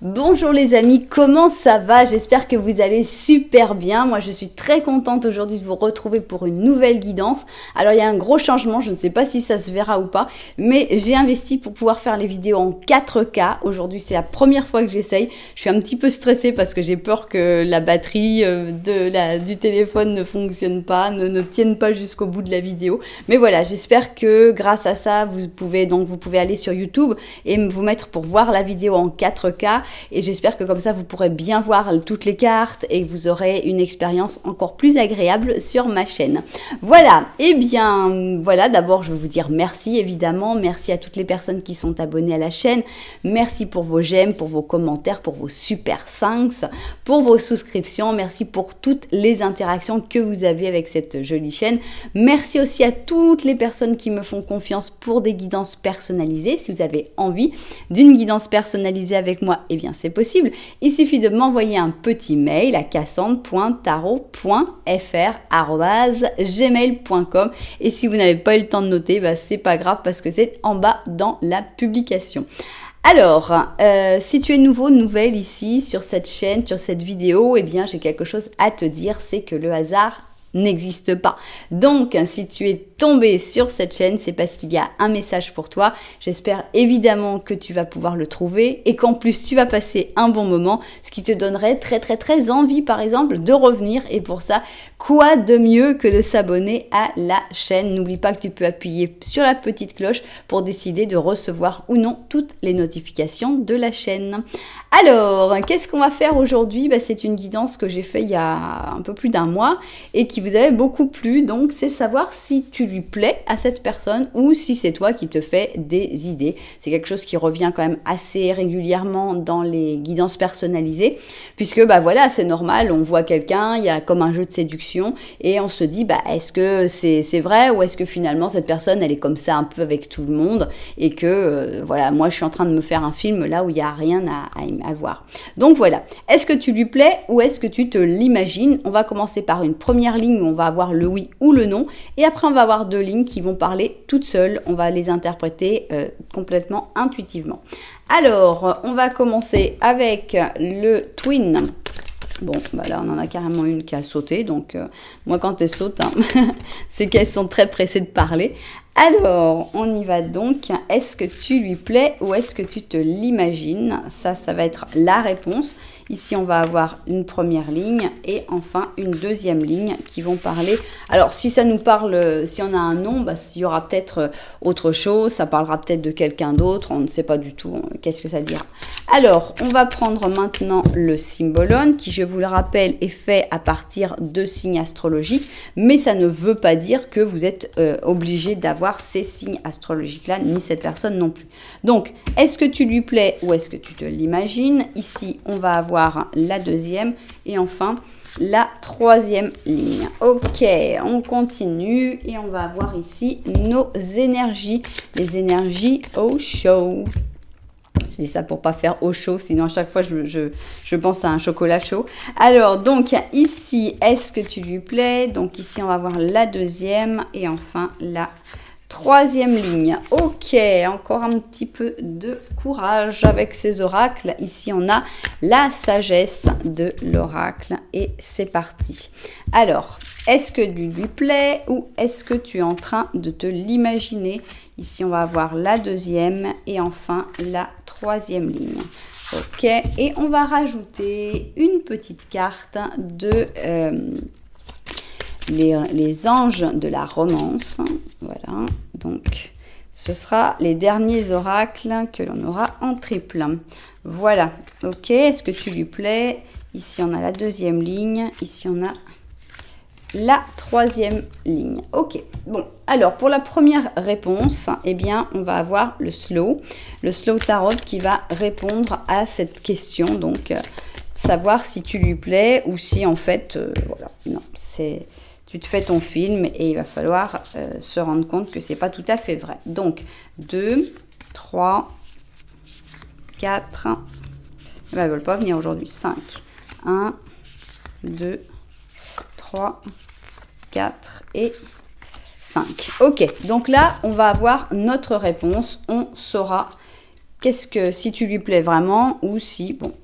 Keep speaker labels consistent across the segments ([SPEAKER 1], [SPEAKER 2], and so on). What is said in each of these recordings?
[SPEAKER 1] Bonjour les amis, comment ça va J'espère que vous allez super bien. Moi je suis très contente aujourd'hui de vous retrouver pour une nouvelle guidance. Alors il y a un gros changement, je ne sais pas si ça se verra ou pas, mais j'ai investi pour pouvoir faire les vidéos en 4K. Aujourd'hui c'est la première fois que j'essaye. Je suis un petit peu stressée parce que j'ai peur que la batterie euh, de la, du téléphone ne fonctionne pas, ne, ne tienne pas jusqu'au bout de la vidéo. Mais voilà, j'espère que grâce à ça vous pouvez donc vous pouvez aller sur YouTube et vous mettre pour voir la vidéo en 4K. Et j'espère que comme ça, vous pourrez bien voir toutes les cartes et vous aurez une expérience encore plus agréable sur ma chaîne. Voilà, et eh bien voilà, d'abord je veux vous dire merci évidemment, merci à toutes les personnes qui sont abonnées à la chaîne, merci pour vos j'aime, pour vos commentaires, pour vos super 5, pour vos souscriptions, merci pour toutes les interactions que vous avez avec cette jolie chaîne. Merci aussi à toutes les personnes qui me font confiance pour des guidances personnalisées. Si vous avez envie d'une guidance personnalisée avec moi, eh c'est possible. Il suffit de m'envoyer un petit mail à cassandre.tarot.fr.gmail.com et si vous n'avez pas eu le temps de noter, bah, c'est pas grave parce que c'est en bas dans la publication. Alors, euh, si tu es nouveau, nouvelle ici sur cette chaîne, sur cette vidéo, eh bien j'ai quelque chose à te dire, c'est que le hasard n'existe pas. Donc, si tu es Tomber sur cette chaîne, c'est parce qu'il y a un message pour toi. J'espère évidemment que tu vas pouvoir le trouver et qu'en plus tu vas passer un bon moment, ce qui te donnerait très très très envie par exemple de revenir. Et pour ça, quoi de mieux que de s'abonner à la chaîne N'oublie pas que tu peux appuyer sur la petite cloche pour décider de recevoir ou non toutes les notifications de la chaîne. Alors, qu'est-ce qu'on va faire aujourd'hui bah, C'est une guidance que j'ai fait il y a un peu plus d'un mois et qui vous avait beaucoup plu. Donc, c'est savoir si tu lui plaît à cette personne ou si c'est toi qui te fais des idées. C'est quelque chose qui revient quand même assez régulièrement dans les guidances personnalisées, puisque bah voilà, c'est normal, on voit quelqu'un, il y a comme un jeu de séduction et on se dit bah est-ce que c'est vrai ou est-ce que finalement cette personne elle est comme ça un peu avec tout le monde et que euh, voilà, moi je suis en train de me faire un film là où il n'y a rien à, à, voir. Donc voilà, est-ce que tu lui plais ou est-ce que tu te l'imagines On va commencer par une première ligne où on va avoir le oui ou le non et après on va avoir deux lignes qui vont parler toutes seules. On va les interpréter euh, complètement intuitivement. Alors, on va commencer avec le twin. Bon, bah là, on en a carrément une qui a sauté. Donc, euh, moi, quand elles sautent, hein, c'est qu'elles sont très pressées de parler. Alors, on y va donc. Est-ce que tu lui plais ou est-ce que tu te l'imagines Ça, ça va être la réponse. Ici, on va avoir une première ligne et enfin une deuxième ligne qui vont parler. Alors, si ça nous parle, euh, si on a un nom, bah, il y aura peut-être euh, autre chose. Ça parlera peut-être de quelqu'un d'autre. On ne sait pas du tout euh, qu'est-ce que ça dira. Alors, on va prendre maintenant le symbolone qui, je vous le rappelle, est fait à partir de signes astrologiques. Mais ça ne veut pas dire que vous êtes obligé d'avoir ces signes astrologiques-là, ni cette personne non plus. Donc, est-ce que tu lui plais ou est-ce que tu te l'imagines Ici, on va avoir la deuxième et enfin la troisième ligne. Ok, on continue et on va avoir ici nos énergies, les énergies au show. Je dis ça pour pas faire au chaud, sinon à chaque fois je, je, pense à un chocolat chaud. Alors donc ici, est-ce que tu lui plais Donc ici on va voir la deuxième et enfin la Troisième ligne. Ok, encore un petit peu de courage avec ces oracles. Ici, on a la sagesse de l'oracle. Et c'est parti. Alors, est-ce que tu lui plaît ou est-ce que tu es en train de te l'imaginer Ici, on va avoir la deuxième et enfin la troisième ligne. Ok, et on va rajouter une petite carte de... Euh, les, anges de la romance. Voilà, donc ce sera les derniers oracles que l'on aura en triple. Voilà, ok, est-ce que tu lui plais Ici, on a la deuxième ligne, ici, on a la troisième ligne. Ok, bon, alors pour la première réponse, eh bien, on va avoir le slow, le slow tarot qui va répondre à cette question, donc euh, savoir si tu lui plais ou si en fait, euh, voilà, non, c'est tu te fais ton film et il va falloir euh, se rendre compte que c'est pas tout à fait vrai. Donc 2, 3, 4, ils ne veulent pas venir aujourd'hui, 5, 1, 2, 3, 4 et 5. Ok, donc là on va avoir notre réponse, on saura qu'est-ce que si tu lui plais vraiment ou si bon.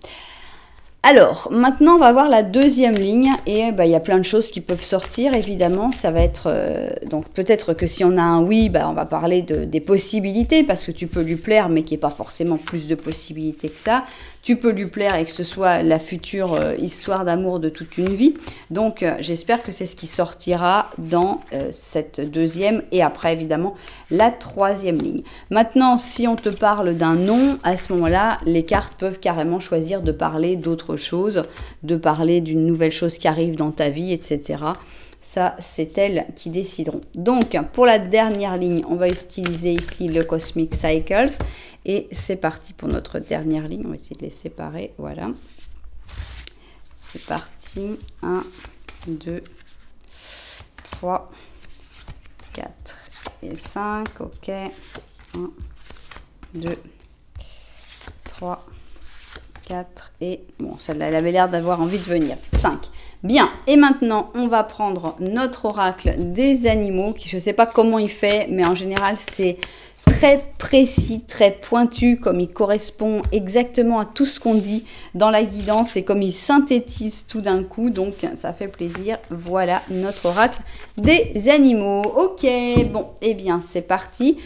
[SPEAKER 1] Alors, maintenant, on va voir la deuxième ligne et bah, il y a plein de choses qui peuvent sortir, évidemment. Ça va être. Euh, donc, peut-être que si on a un oui, bah, on va parler de, des possibilités parce que tu peux lui plaire, mais qu'il n'y ait pas forcément plus de possibilités que ça tu peux lui plaire et que ce soit la future euh, histoire d'amour de toute une vie. Donc euh, j'espère que c'est ce qui sortira dans euh, cette deuxième et après évidemment la troisième ligne. Maintenant, si on te parle d'un nom, à ce moment-là, les cartes peuvent carrément choisir de parler d'autre chose, de parler d'une nouvelle chose qui arrive dans ta vie, etc. Ça, c'est elles qui décideront. Donc, pour la dernière ligne, on va utiliser ici le Cosmic Cycles. Et c'est parti pour notre dernière ligne. On va essayer de les séparer. Voilà. C'est parti. 1, 2, 3, 4 et 5. OK. 1, 2, 3, 4 et... Bon, celle-là, elle avait l'air d'avoir envie de venir. 5. Bien, et maintenant on va prendre notre oracle des animaux, qui je ne sais pas comment il fait, mais en général c'est très précis, très pointu, comme il correspond exactement à tout ce qu'on dit dans la guidance et comme il synthétise tout d'un coup, donc ça fait plaisir. Voilà notre oracle des animaux. Ok, bon, et eh bien c'est parti.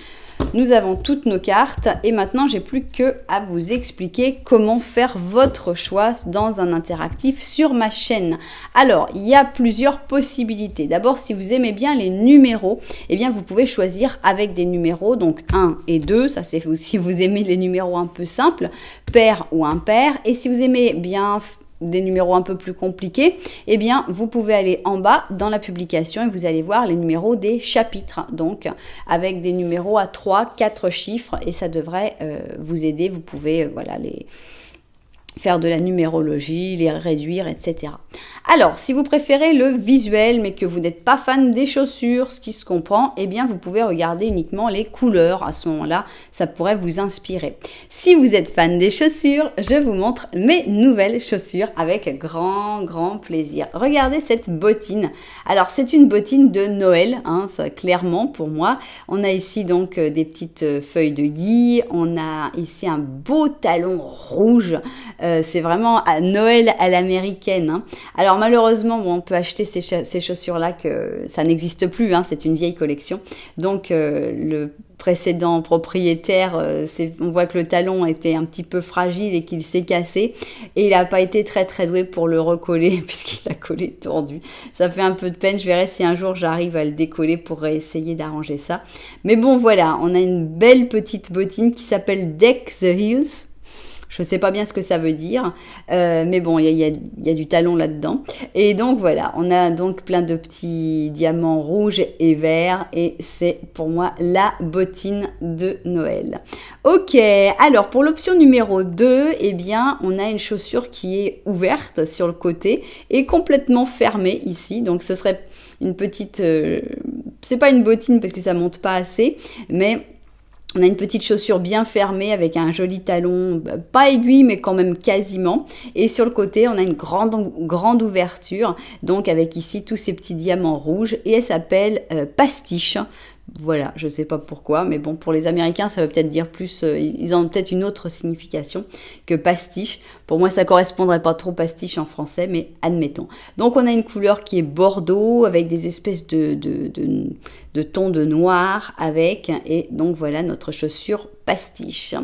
[SPEAKER 1] Nous avons toutes nos cartes et maintenant j'ai plus que à vous expliquer comment faire votre choix dans un interactif sur ma chaîne. Alors, il y a plusieurs possibilités. D'abord, si vous aimez bien les numéros, eh bien vous pouvez choisir avec des numéros donc 1 et 2, ça c'est si vous aimez les numéros un peu simples, pair ou impair et si vous aimez bien des numéros un peu plus compliqués, eh bien vous pouvez aller en bas dans la publication et vous allez voir les numéros des chapitres, donc avec des numéros à 3, 4 chiffres et ça devrait euh, vous aider, vous pouvez euh, voilà les faire de la numérologie, les réduire, etc. Alors, si vous préférez le visuel, mais que vous n'êtes pas fan des chaussures, ce qui se comprend, eh bien, vous pouvez regarder uniquement les couleurs. À ce moment-là, ça pourrait vous inspirer. Si vous êtes fan des chaussures, je vous montre mes nouvelles chaussures avec grand, grand plaisir. Regardez cette bottine. Alors, c'est une bottine de Noël, hein, ça, clairement, pour moi. On a ici, donc, euh, des petites euh, feuilles de gui. On a ici un beau talon rouge. Euh, euh, c'est vraiment à Noël à l'américaine. Hein. Alors malheureusement, on peut acheter ces, chaussures-là que ça n'existe plus. Hein, c'est une vieille collection. Donc euh, le précédent propriétaire, euh, on voit que le talon était un petit peu fragile et qu'il s'est cassé. Et il n'a pas été très très doué pour le recoller puisqu'il a collé tordu. Ça fait un peu de peine. Je verrai si un jour j'arrive à le décoller pour essayer d'arranger ça. Mais bon voilà, on a une belle petite bottine qui s'appelle Deck the Heels. Je sais pas bien ce que ça veut dire, euh, mais bon, il y, a, du talon là-dedans. Et donc voilà, on a donc plein de petits diamants rouges et verts, et c'est pour moi la bottine de Noël. Ok, alors pour l'option numéro 2, eh bien, on a une chaussure qui est ouverte sur le côté et complètement fermée ici, donc ce serait une petite... ce euh, c'est pas une bottine parce que ça monte pas assez, mais on a une petite chaussure bien fermée avec un joli talon, bah, pas aiguille mais quand même quasiment. Et sur le côté, on a une grande, grande ouverture, donc avec ici tous ces petits diamants rouges. Et elle s'appelle euh, Pastiche. Voilà, je sais pas pourquoi, mais bon, pour les Américains, ça veut peut-être dire plus, euh, ils ont peut-être une autre signification que pastiche. Pour moi, ça correspondrait pas trop pastiche en français, mais admettons. Donc, on a une couleur qui est bordeaux, avec des espèces de, de, de, tons de noir avec, et donc voilà notre chaussure pastiche.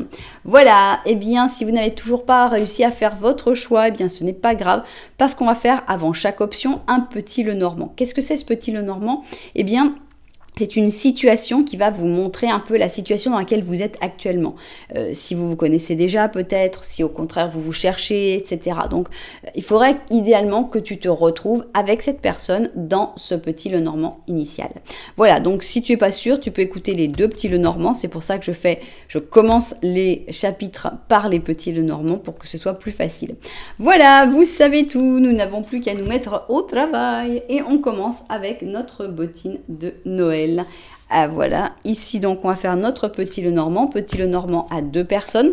[SPEAKER 1] Voilà, et eh bien, si vous n'avez toujours pas réussi à faire votre choix, eh bien, ce n'est pas grave, parce qu'on va faire avant chaque option un petit le normand. Qu'est-ce que c'est ce petit le normand Eh bien, c'est une situation qui va vous montrer un peu la situation dans laquelle vous êtes actuellement. Euh, si vous vous connaissez déjà peut-être, si au contraire vous vous cherchez, etc. Donc euh, il faudrait idéalement que tu te retrouves avec cette personne dans ce petit Le Normand initial. Voilà, donc si tu es pas sûr, tu peux écouter les deux petits Le Normand. C'est pour ça que je fais, je commence les chapitres par les petits Le Normand pour que ce soit plus facile. Voilà, vous savez tout, nous n'avons plus qu'à nous mettre au travail et on commence avec notre bottine de Noël. Ah voilà, ici donc on va faire notre petit le normand, petit le normand à deux personnes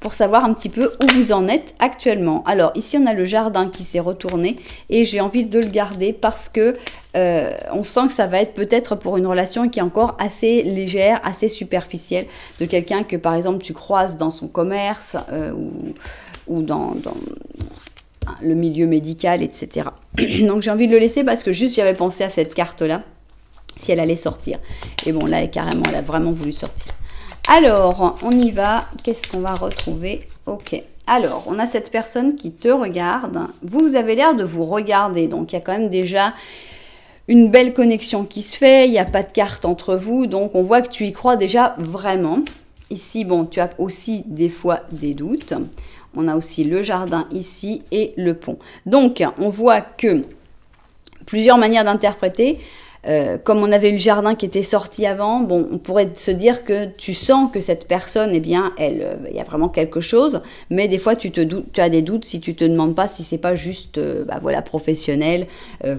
[SPEAKER 1] pour savoir un petit peu où vous en êtes actuellement. Alors ici on a le jardin qui s'est retourné et j'ai envie de le garder parce que euh, on sent que ça va être peut-être pour une relation qui est encore assez légère, assez superficielle, de quelqu'un que par exemple tu croises dans son commerce euh, ou, dans, dans le milieu médical, etc. Donc j'ai envie de le laisser parce que juste j'avais pensé à cette carte-là si elle allait sortir. Et bon, là, carrément, elle a vraiment voulu sortir. Alors, on y va. Qu'est-ce qu'on va retrouver Ok. Alors, on a cette personne qui te regarde. Vous avez l'air de vous regarder. Donc, il y a quand même déjà une belle connexion qui se fait. Il n'y a pas de carte entre vous. Donc, on voit que tu y crois déjà vraiment. Ici, bon, tu as aussi des fois des doutes. On a aussi le jardin ici et le pont. Donc, on voit que plusieurs manières d'interpréter. Euh, comme on avait eu le jardin qui était sorti avant, bon, on pourrait se dire que tu sens que cette personne, eh bien, elle, euh, bah, il y a vraiment quelque chose, mais des fois tu te doutes, tu as des doutes si tu te demandes pas si c'est pas juste, euh, bah, voilà, professionnel,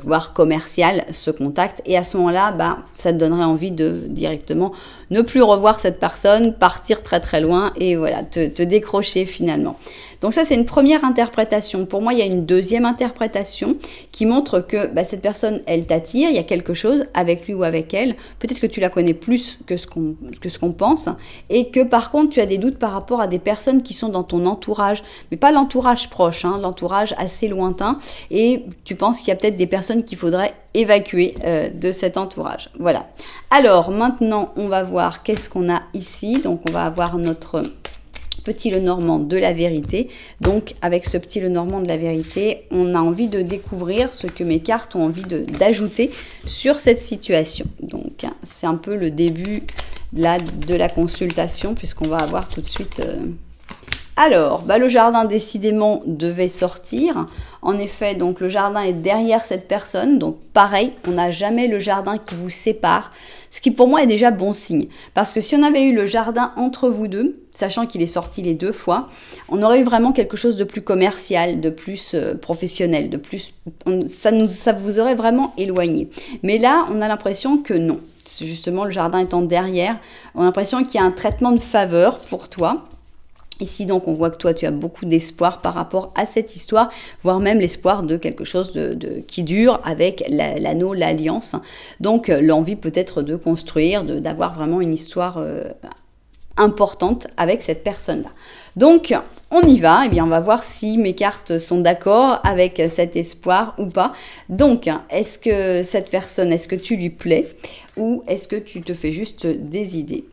[SPEAKER 1] voire commercial, ce contact. Et à ce moment-là, bah, ça te donnerait envie de directement ne plus revoir cette personne, partir très très loin et voilà, te décrocher finalement. Donc ça, c'est une première interprétation. Pour moi, il y a une deuxième interprétation qui montre que bah, cette personne, elle t'attire, il y a quelque chose avec lui ou avec elle. Peut-être que tu la connais plus que ce qu'on pense et que par contre, tu as des doutes par rapport à des personnes qui sont dans ton entourage, mais pas l'entourage proche, hein, l'entourage assez lointain. Et tu penses qu'il y a peut-être des personnes qu'il faudrait évacuer euh, de cet entourage. Voilà. Alors maintenant, on va voir qu'est-ce qu'on a ici. Donc on va avoir notre Petit le Normand de la vérité. Donc avec ce petit le Normand de la vérité, on a envie de découvrir ce que mes cartes ont envie d'ajouter sur cette situation. Donc hein, c'est un peu le début là, de la consultation puisqu'on va avoir tout de suite... Euh, alors, bah, le jardin décidément devait sortir. En effet, donc le jardin est derrière cette personne. Donc pareil, on n'a jamais le jardin qui vous sépare. Ce qui pour moi est déjà bon signe. Parce que si on avait eu le jardin entre vous deux, sachant qu'il est sorti les deux fois, on aurait eu vraiment quelque chose de plus commercial, de plus euh, professionnel, de plus... ça, ça vous aurait vraiment éloigné. Mais là, on a l'impression que non. Justement, le jardin étant derrière, on a l'impression qu'il y a un traitement de faveur pour toi Ici, donc, on voit que toi, tu as beaucoup d'espoir par rapport à cette histoire, voire même l'espoir de quelque chose de, qui dure avec l'anneau, l'alliance. Donc, euh, l'envie peut-être de construire, d'avoir vraiment une histoire euh, importante avec cette personne-là. Donc, on y va. Et eh bien, on va voir si mes cartes sont d'accord avec cet espoir ou pas. Donc, est-ce que cette personne, est-ce que tu lui plais ou est-ce que tu te fais juste des idées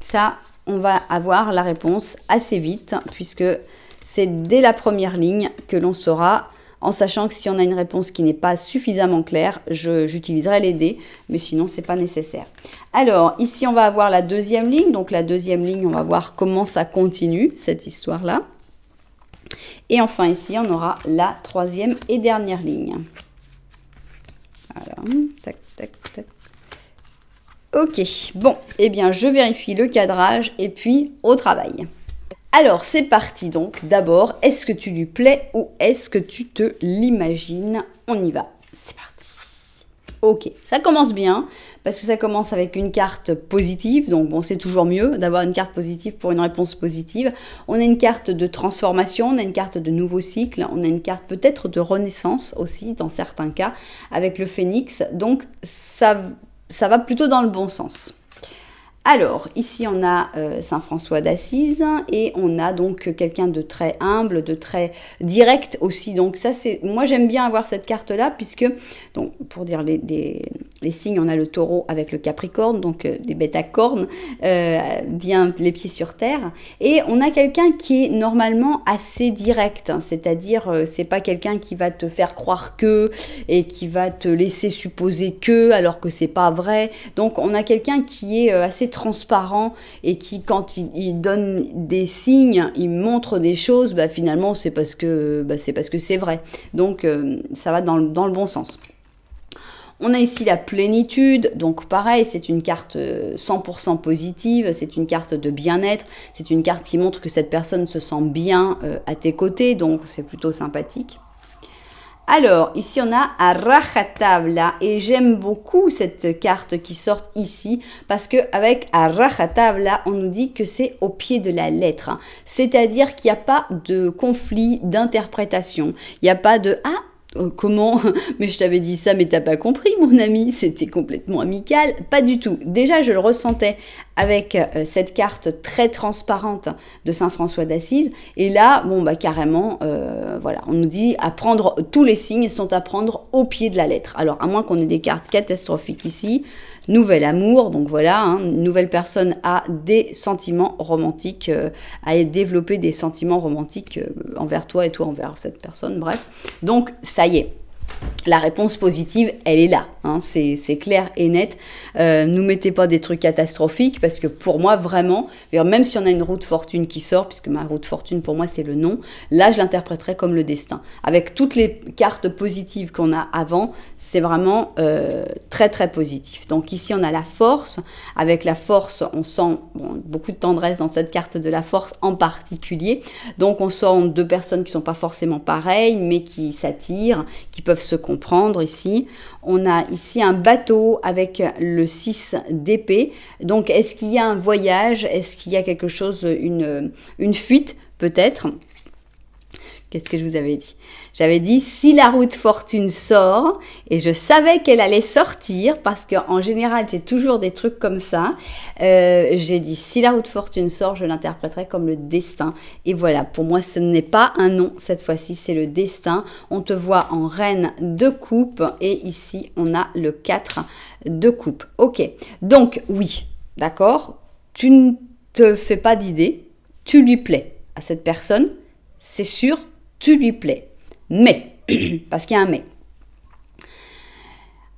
[SPEAKER 1] ça, on va avoir la réponse assez vite, puisque c'est dès la première ligne que l'on saura, en sachant que si on a une réponse qui n'est pas suffisamment claire, j'utiliserai les dés, mais sinon c'est pas nécessaire. Alors ici on va avoir la deuxième ligne, donc la deuxième ligne on va voir comment ça continue cette histoire là. Et enfin ici on aura la troisième et dernière ligne. Alors, tac tac tac Ok, bon, eh bien je vérifie le cadrage et puis au travail. Alors c'est parti donc, d'abord, est-ce que tu lui plais ou est-ce que tu te l'imagines On y va, c'est parti. Ok, ça commence bien, parce que ça commence avec une carte positive, donc bon c'est toujours mieux d'avoir une carte positive pour une réponse positive. On a une carte de transformation, on a une carte de nouveau cycle, on a une carte peut-être de renaissance aussi dans certains cas avec le phénix, donc ça ça va plutôt dans le bon sens. Alors, ici, on a euh, Saint François d'Assise et on a donc quelqu'un de très humble, de très direct aussi. Donc ça, c'est moi j'aime bien avoir cette carte-là puisque, donc pour dire les, les, les signes, on a le taureau avec le capricorne, donc euh, des bêtes à cornes, euh, bien les pieds sur terre. Et on a quelqu'un qui est normalement assez direct, hein, c'est-à-dire euh, c'est pas quelqu'un qui va te faire croire que et qui va te laisser supposer que alors que c'est pas vrai. Donc on a quelqu'un qui est euh, assez transparent et qui quand il, il, donne des signes, il montre des choses, bah, finalement c'est parce que bah, c'est parce que c'est vrai. Donc ça va dans le bon sens. On a ici la plénitude, donc pareil, c'est une carte 100% euh, positive, c'est une carte de bien-être, c'est une carte qui montre que cette personne se sent bien euh, à tes côtés, donc c'est plutôt sympathique. Alors, ici on a là et j'aime beaucoup cette carte qui sort ici parce que avec on nous dit que c'est au pied de la lettre. Hein. C'est-à-dire qu'il n'y a pas de conflit d'interprétation. Il n'y a pas de ah euh, comment Mais je t'avais dit ça, mais t'as pas compris, mon ami. C'était complètement amical. Pas du tout. Déjà, je le ressentais avec euh, cette carte très transparente de Saint François d'Assise. Et là, bon, bah carrément, euh, voilà, on nous dit à prendre tous les signes sont à prendre au pied de la lettre. Alors, à moins qu'on ait des cartes catastrophiques ici nouvel amour. Donc voilà, hein. une nouvelle personne a des sentiments romantiques, euh, a développé des sentiments romantiques euh, envers toi et toi envers cette personne, bref. Donc ça y est, la réponse positive, elle est là. Hein. c'est clair et net. ne euh, nous mettez pas des trucs catastrophiques parce que pour moi, vraiment, même si on a une route fortune qui sort, puisque ma route fortune pour moi c'est le nom, là je l'interpréterai comme le destin. Avec toutes les cartes positives qu'on a avant, c'est vraiment euh, très très positif. Donc ici on a la force. Avec la force, on sent beaucoup de tendresse dans cette carte de la force en particulier. Donc on sent deux personnes qui sont pas forcément pareilles mais qui s'attirent, qui peuvent se comprendre ici. On a ici un bateau avec le 6 d'épée. Donc est-ce qu'il y a un voyage Est-ce qu'il y a quelque chose, une, une fuite peut-être Qu'est-ce que je vous avais dit J'avais dit si la route fortune sort, et je savais qu'elle allait sortir, parce qu'en général j'ai toujours des trucs comme ça, euh, j'ai dit si la route fortune sort, je l'interpréterai comme le destin. Et voilà, pour moi ce n'est pas un nom, cette fois-ci c'est le destin. On te voit en reine de coupe, et ici on a le 4 de coupe. Ok, donc oui, d'accord, tu ne te fais pas d'idée, tu lui plais à cette personne, c'est sûr, tu lui plais. Mais, parce qu'il y a un mais.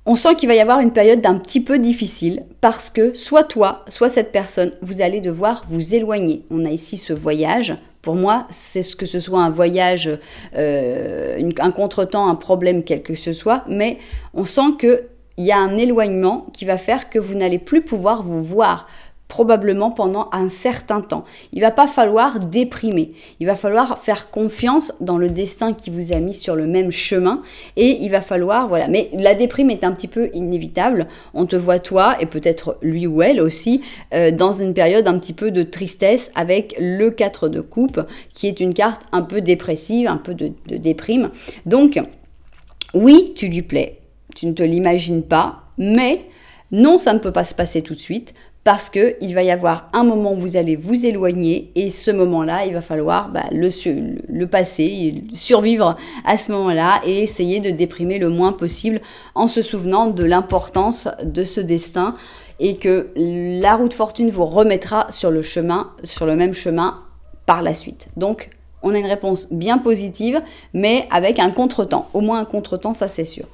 [SPEAKER 1] On sent qu'il va y avoir une période d'un petit peu difficile parce que soit toi, soit cette personne, vous allez devoir vous éloigner. On a ici ce voyage. Pour moi, c'est ce que ce soit un voyage, euh, un contretemps, un problème, quel que ce soit, mais on sent que il y a un éloignement qui va faire que vous n'allez plus pouvoir vous voir probablement pendant un certain temps. Il ne va pas falloir déprimer, il va falloir faire confiance dans le destin qui vous a mis sur le même chemin et il va falloir voilà, mais la déprime est un petit peu inévitable. On te voit toi et peut-être lui ou elle aussi euh, dans une période un petit peu de tristesse avec le 4 de coupe qui est une carte un peu dépressive, un peu de, de déprime. Donc oui, tu lui plais. Tu ne te l'imagines pas, mais non, ça ne peut pas se passer tout de suite parce qu'il va y avoir un moment où vous allez vous éloigner et ce moment-là, il va falloir bah, le, passer, survivre à ce moment-là et essayer de déprimer le moins possible en se souvenant de l'importance de ce destin et que la route de fortune vous remettra sur le chemin, sur le même chemin par la suite. Donc, on a une réponse bien positive, mais avec un contretemps. Au moins un contretemps, ça c'est sûr.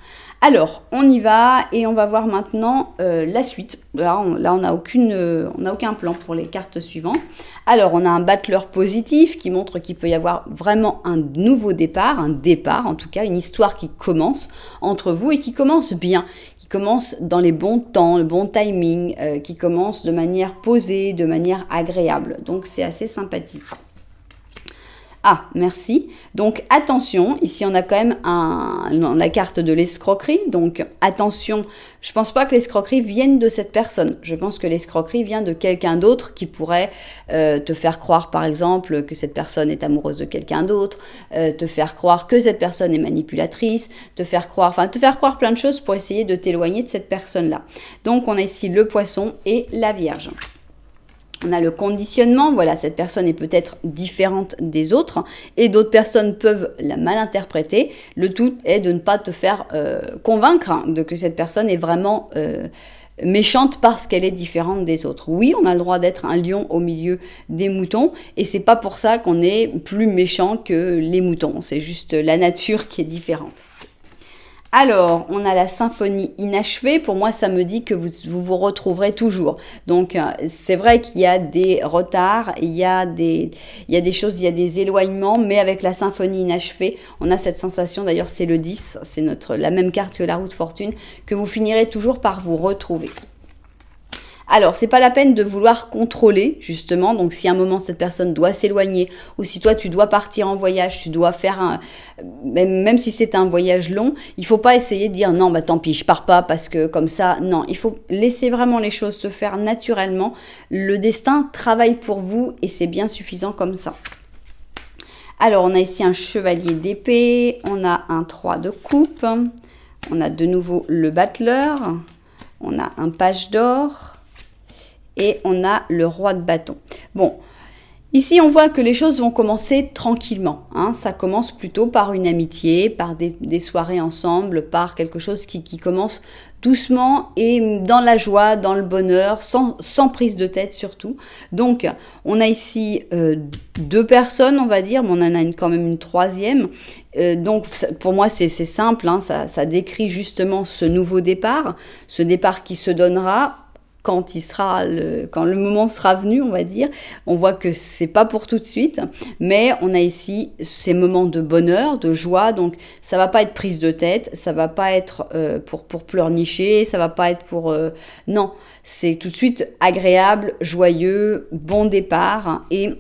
[SPEAKER 1] Alors, on y va et on va voir maintenant euh, la suite. Là, on n'a euh, aucun plan pour les cartes suivantes. Alors, on a un battleur positif qui montre qu'il peut y avoir vraiment un nouveau départ, un départ en tout cas, une histoire qui commence entre vous et qui commence bien, qui commence dans les bons temps, le bon timing, euh, qui commence de manière posée, de manière agréable. Donc, c'est assez sympathique. Ah, merci. Donc attention, ici on a quand même un, la carte de l'escroquerie. Donc attention, je pense pas que l'escroquerie vienne de cette personne. Je pense que l'escroquerie vient de quelqu'un d'autre qui pourrait euh, te faire croire par exemple que cette personne est amoureuse de quelqu'un d'autre, euh, te faire croire que cette personne est manipulatrice, te faire croire, enfin te faire croire plein de choses pour essayer de t'éloigner de cette personne-là. Donc on a ici le poisson et la vierge on a le conditionnement, voilà, cette personne est peut-être différente des autres et d'autres personnes peuvent la mal interpréter. Le tout est de ne pas te faire euh, convaincre de que cette personne est vraiment euh, méchante parce qu'elle est différente des autres. Oui, on a le droit d'être un lion au milieu des moutons et c'est pas pour ça qu'on est plus méchant que les moutons, c'est juste la nature qui est différente. Alors, on a la symphonie inachevée. Pour moi, ça me dit que vous vous, retrouverez toujours. Donc, euh, c'est vrai qu'il y a des retards, il y a des, il y a des choses, il y a des éloignements, mais avec la symphonie inachevée, on a cette sensation, d'ailleurs, c'est le 10, c'est notre, la même carte que la route de fortune, que vous finirez toujours par vous retrouver. Alors, n'est pas la peine de vouloir contrôler, justement. Donc, si à un moment cette personne doit s'éloigner, ou si toi tu dois partir en voyage, tu dois faire un. Même, si c'est un voyage long, il faut pas essayer de dire non, bah tant pis, je pars pas parce que comme ça. Non, il faut laisser vraiment les choses se faire naturellement. Le destin travaille pour vous et c'est bien suffisant comme ça. Alors, on a ici un chevalier d'épée, on a un 3 de coupe, on a de nouveau le battleur, on a un page d'or, et on a le roi de bâton. Bon, Ici, on voit que les choses vont commencer tranquillement. Hein. Ça commence plutôt par une amitié, par des, soirées ensemble, par quelque chose qui, commence doucement et dans la joie, dans le bonheur, sans, prise de tête surtout. Donc, on a ici euh, deux personnes, on va dire, mais on en a quand même une troisième. Euh, donc, pour moi, c'est simple, hein. ça décrit justement ce nouveau départ, ce départ qui se donnera quand il sera le, quand le moment sera venu, on va dire. On voit que c'est pas pour tout de suite, mais on a ici ces moments de bonheur, de joie. Donc ça va pas être prise de tête, ça va pas être euh, pour pour pleurnicher, ça va pas être pour euh, non. C'est tout de suite agréable, joyeux, bon départ et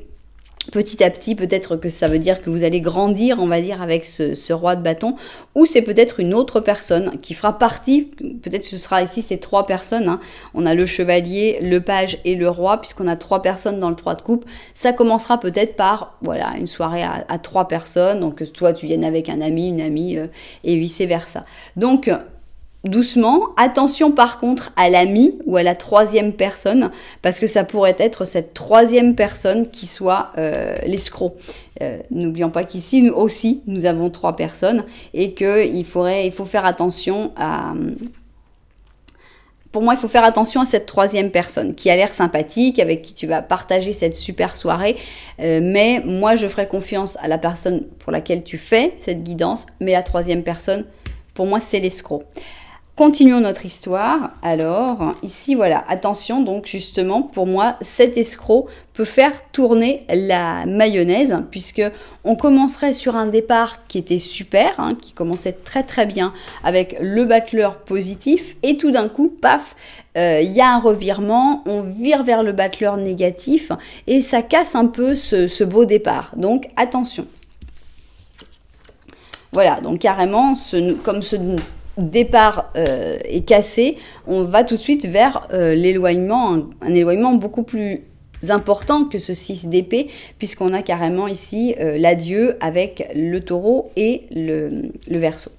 [SPEAKER 1] petit à petit, peut-être que ça veut dire que vous allez grandir, on va dire, avec ce, roi de bâton, ou c'est peut-être une autre personne qui fera partie, peut-être ce sera ici ces trois personnes, hein. on a le chevalier, le page et le roi, puisqu'on a trois personnes dans le trois de coupe, ça commencera peut-être par, voilà, une soirée à, trois personnes, donc toi, tu viennes avec un ami, une amie, euh, et vice-versa. Donc, doucement. Attention par contre à l'ami ou à la troisième personne, parce que ça pourrait être cette troisième personne qui soit euh, l'escroc. Euh, n'oublions pas qu'ici, nous aussi, nous avons trois personnes et qu'il faudrait, il faut faire attention à... Pour moi, il faut faire attention à cette troisième personne qui a l'air sympathique, avec qui tu vas partager cette super soirée. Euh, mais moi, je ferai confiance à la personne pour laquelle tu fais cette guidance, mais la troisième personne, pour moi, c'est l'escroc. Continuons notre histoire. Alors, ici, voilà, attention, donc justement, pour moi, cet escroc peut faire tourner la mayonnaise, puisque on commencerait sur un départ qui était super, hein, qui commençait très très bien avec le battleur positif, et tout d'un coup, paf, euh, il y a un revirement, on vire vers le battleur négatif, et ça casse un peu ce, beau départ. Donc, attention. Voilà, donc carrément, ce, comme ce départ euh, est cassé, on va tout de suite vers euh, l'éloignement, un, éloignement beaucoup plus important que ce 6 d'épée, puisqu'on a carrément ici euh, l'adieu avec le taureau et le, verso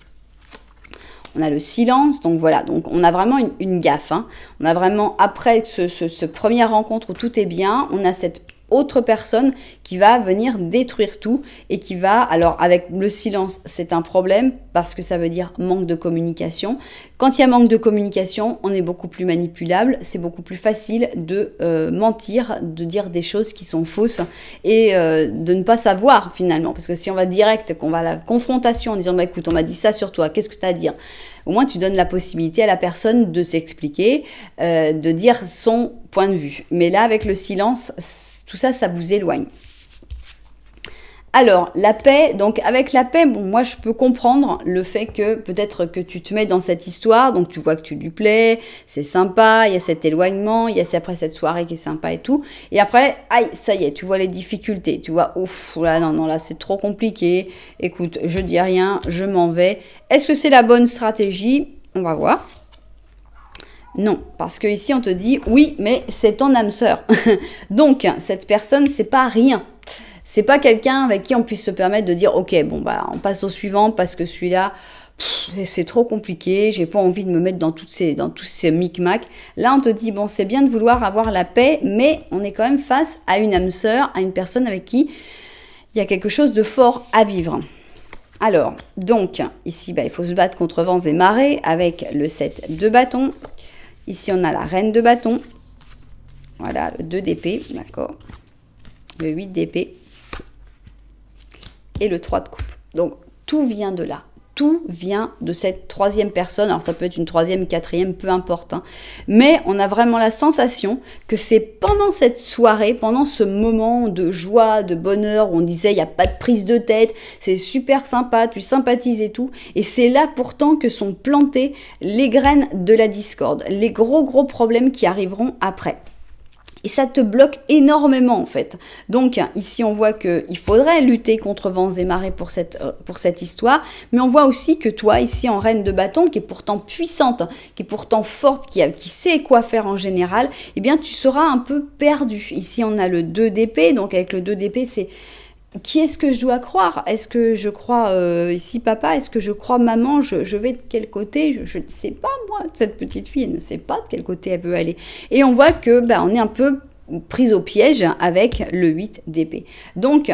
[SPEAKER 1] on a le silence, donc voilà, donc on a vraiment une, gaffe. Hein. On a vraiment, après ce, premier rencontre où tout est bien, on a cette autre personne qui va venir détruire tout et qui va, alors avec le silence, c'est un problème parce que ça veut dire manque de communication. Quand il y a manque de communication, on est beaucoup plus manipulable, c'est beaucoup plus facile de euh, mentir, de dire des choses qui sont fausses et euh, de ne pas savoir finalement. Parce que si on va direct, qu'on va la confrontation en disant, bah écoute, on m'a dit ça sur toi, qu'est-ce que tu as à dire au moins tu donnes la possibilité à la personne de s'expliquer, euh, de dire son point de vue. Mais là, avec le silence, tout ça, ça vous éloigne. Alors, la paix, donc avec la paix, bon, moi je peux comprendre le fait que peut-être que tu te mets dans cette histoire, donc tu vois que tu lui plais, c'est sympa, il y a cet éloignement, il y a après cette soirée qui est sympa et tout, et après, aïe, ça y est, tu vois les difficultés, tu vois, ouf, là non, non, là c'est trop compliqué, écoute, je dis rien, je m'en vais. Est-ce que c'est la bonne stratégie On va voir. Non, parce que ici on te dit oui, mais c'est ton âme sœur. Donc cette personne, c'est pas rien. C'est pas quelqu'un avec qui on puisse se permettre de dire ok, bon bah on passe au suivant parce que celui-là c'est trop compliqué, j'ai pas envie de me mettre dans toutes ces dans tous ces micmacs. Là on te dit bon c'est bien de vouloir avoir la paix, mais on est quand même face à une âme sœur, à une personne avec qui il y a quelque chose de fort à vivre. Alors, donc, ici, bah, il faut se battre contre vents et marées avec le 7 de bâton. Ici, on a la reine de bâton. Voilà, le 2 d'épée, d'accord. Le 8 d'épée. Et le 3 de coupe. Donc, tout vient de là tout vient de cette troisième personne. Alors ça peut être une troisième, quatrième, peu importe. Hein. Mais on a vraiment la sensation que c'est pendant cette soirée, pendant ce moment de joie, de bonheur, où on disait il n'y a pas de prise de tête, c'est super sympa, tu sympathises et tout. Et c'est là pourtant que sont plantées les graines de la discorde, les gros gros problèmes qui arriveront après. Et ça te bloque énormément en fait. Donc ici on voit qu'il faudrait lutter contre vents et marées pour cette, euh, pour cette histoire, mais on voit aussi que toi ici en reine de bâton, qui est pourtant puissante, qui est pourtant forte, qui, qui sait quoi faire en général, eh bien tu seras un peu perdu. Ici on a le 2 d'épée, donc avec le 2 d'épée c'est qui est-ce que je dois croire Est-ce que je crois euh, ici papa Est-ce que je crois maman je, vais de quel côté je, ne sais pas moi. Cette petite fille ne sait pas de quel côté elle veut aller. Et on voit que ben, on est un peu prise au piège avec le 8 d'épée. Donc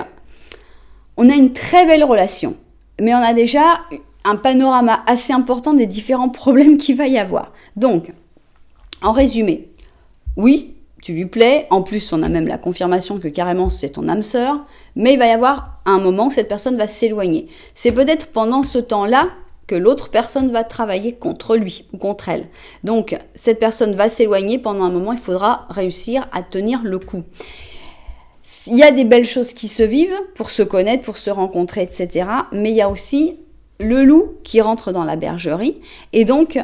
[SPEAKER 1] on a une très belle relation, mais on a déjà un panorama assez important des différents problèmes qu'il va y avoir. Donc en résumé, oui, tu lui plais, en plus on a même la confirmation que carrément c'est ton âme sœur, mais il va y avoir un moment où cette personne va s'éloigner. C'est peut-être pendant ce temps-là que l'autre personne va travailler contre lui ou contre elle. Donc cette personne va s'éloigner pendant un moment, il faudra réussir à tenir le coup. Il y a des belles choses qui se vivent pour se connaître, pour se rencontrer, etc. Mais il y a aussi le loup qui rentre dans la bergerie. Et donc,